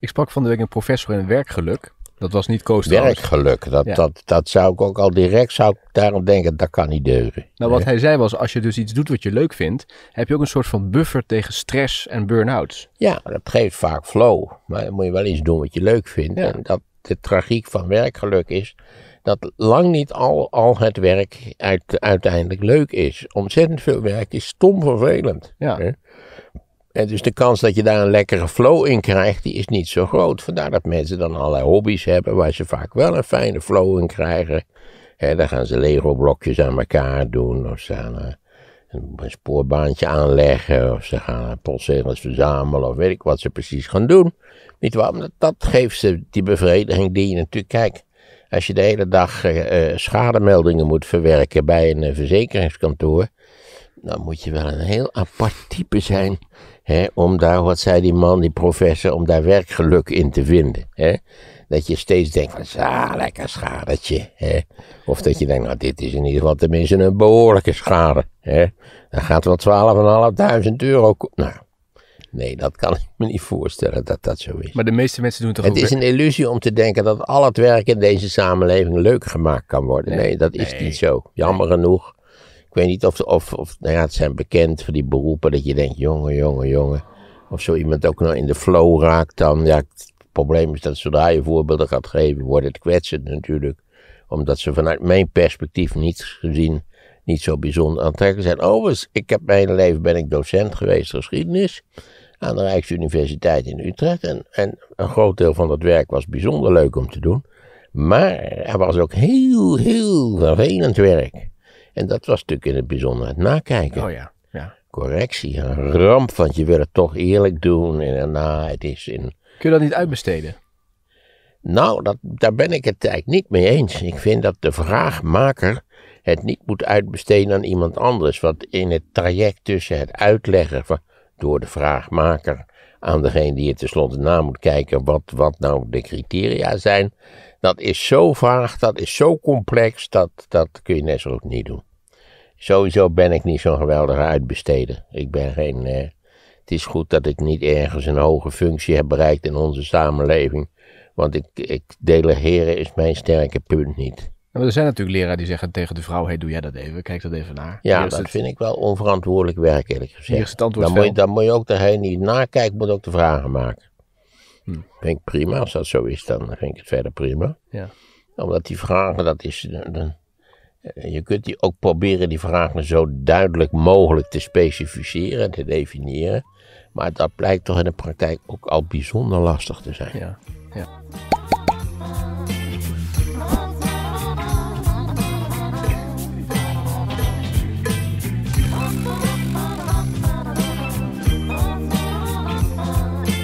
Ik sprak van de week een professor in werkgeluk. Dat was niet Koos Werkgeluk, dat, dat, dat zou ik ook al direct zou daarom denken, dat kan niet deuren. Nou, wat hij zei was, als je dus iets doet wat je leuk vindt, heb je ook een soort van buffer tegen stress en burn-outs. Ja, dat geeft vaak flow, maar dan moet je wel iets doen wat je leuk vindt. En dat de tragiek van werkgeluk is, dat lang niet al, al het werk uiteindelijk leuk is. Ontzettend veel werk is stom vervelend. Ja. En dus de kans dat je daar een lekkere flow in krijgt, die is niet zo groot. Vandaar dat mensen dan allerlei hobby's hebben waar ze vaak wel een fijne flow in krijgen. He, dan gaan ze Lego-blokjes aan elkaar doen, of ze gaan eh, een, een spoorbaantje aanleggen, of ze gaan eh, postzegels verzamelen, of weet ik wat ze precies gaan doen. Niet waar, maar dat geeft ze die bevrediging die je natuurlijk, kijk, als je de hele dag uh, schademeldingen moet verwerken bij een verzekeringskantoor, dan moet je wel een heel apart type zijn. Hè, om daar, wat zei die man, die professor, om daar werkgeluk in te vinden. Hè? Dat je steeds denkt van, lekker schadertje. Hè? Of dat je denkt, nou, dit is in ieder geval tenminste een behoorlijke schade. Hè? Dan gaat wel 12.500 euro. Nou, nee, dat kan ik me niet voorstellen dat dat zo is. Maar de meeste mensen doen toch Het is een illusie om te denken dat al het werk in deze samenleving leuk gemaakt kan worden. Nee, dat is niet zo. Jammer genoeg ik weet niet of, of, of nou ja, het zijn bekend voor die beroepen dat je denkt, jongen, jongen, jongen. Of zo iemand ook nog in de flow raakt dan, ja, het probleem is dat zodra je voorbeelden gaat geven, wordt het kwetsend natuurlijk. Omdat ze vanuit mijn perspectief niet gezien, niet zo bijzonder aantrekkelijk zijn. Overigens, ik heb mijn leven ben ik docent geweest geschiedenis aan de Rijksuniversiteit in Utrecht. En, en een groot deel van dat werk was bijzonder leuk om te doen. Maar er was ook heel, heel vervelend werk. En dat was natuurlijk in het bijzonder het nakijken. Oh ja, ja. Correctie, een ramp, want je wil het toch eerlijk doen. En daarna, het is in... Kun je dat niet uitbesteden? Nou, dat, daar ben ik het eigenlijk niet mee eens. Ik vind dat de vraagmaker het niet moet uitbesteden aan iemand anders. Want in het traject tussen het uitleggen door de vraagmaker aan degene die het tenslotte na moet kijken wat, wat nou de criteria zijn. Dat is zo vaag, dat is zo complex, dat, dat kun je net zo goed niet doen. Sowieso ben ik niet zo'n geweldige uitbesteder. Ik ben geen. Eh, het is goed dat ik niet ergens een hoge functie heb bereikt in onze samenleving. Want ik, ik delegeren is mijn sterke punt niet. Maar er zijn natuurlijk leraren die zeggen tegen de vrouw: hey, doe jij dat even? Kijk dat even naar. Ja, dat vind ik wel onverantwoordelijk werk, eerlijk gezegd. Dan veel. moet, je, dan moet je ook daarheen die nakijkt, moet ook de vragen maken. Hm. Vind ik prima. Als dat zo is, dan vind ik het verder prima. Ja. Omdat die vragen, dat is. Eh, dan, eh, je kunt die ook proberen die vragen zo duidelijk mogelijk te specificeren en te definiëren. Maar dat blijkt toch in de praktijk ook al bijzonder lastig te zijn. Ja, ja.